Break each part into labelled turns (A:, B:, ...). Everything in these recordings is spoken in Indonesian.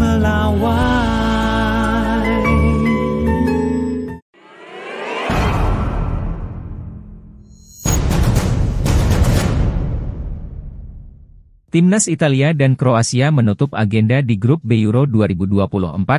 A: Timnas Italia dan Kroasia menutup agenda di grup B Euro 2024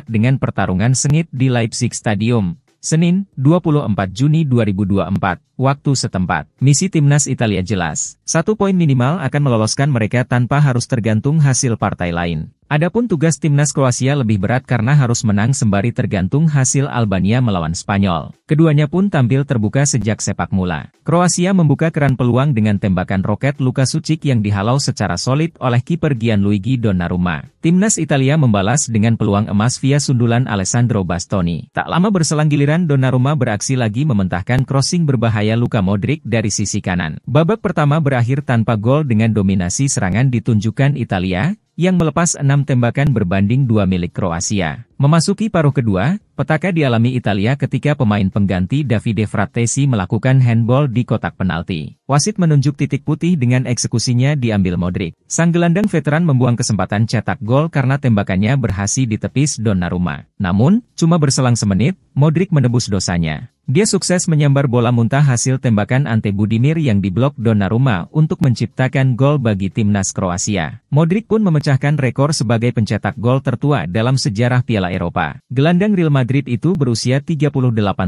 A: dengan pertarungan sengit di Leipzig Stadium, Senin, 24 Juni 2024, waktu setempat. Misi timnas Italia jelas, satu poin minimal akan meloloskan mereka tanpa harus tergantung hasil partai lain. Adapun tugas timnas Kroasia lebih berat karena harus menang sembari tergantung hasil Albania melawan Spanyol. Keduanya pun tampil terbuka sejak sepak mula. Kroasia membuka keran peluang dengan tembakan roket Luka Sucik yang dihalau secara solid oleh kiper Gianluigi Donnarumma. Timnas Italia membalas dengan peluang emas via sundulan Alessandro Bastoni. Tak lama berselang giliran Donnarumma beraksi lagi mementahkan crossing berbahaya Luka Modric dari sisi kanan. Babak pertama berakhir tanpa gol dengan dominasi serangan ditunjukkan Italia, yang melepas enam tembakan berbanding dua milik Kroasia. Memasuki paruh kedua, petaka dialami Italia ketika pemain pengganti Davide Fratesi melakukan handball di kotak penalti. Wasit menunjuk titik putih dengan eksekusinya diambil Modric. Sang gelandang veteran membuang kesempatan cetak gol karena tembakannya berhasil ditepis Donnarumma. Namun, cuma berselang semenit, Modric menebus dosanya. Dia sukses menyambar bola muntah hasil tembakan Ante Budimir yang diblok Donnarumma untuk menciptakan gol bagi timnas Kroasia. Modric pun memecahkan rekor sebagai pencetak gol tertua dalam sejarah Piala Eropa. Gelandang Real Madrid itu berusia 38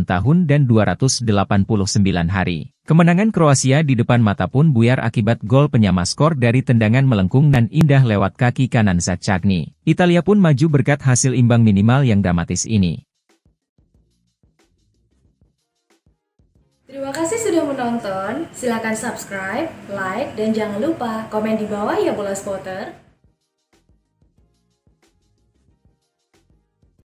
A: tahun dan 289 hari. Kemenangan Kroasia di depan mata pun buyar akibat gol penyama skor dari tendangan melengkung dan indah lewat kaki kanan Zaccagni. Italia pun maju berkat hasil imbang minimal yang dramatis ini. Terima kasih sudah menonton. Silakan subscribe, like, dan jangan lupa komen di bawah ya bola spotter.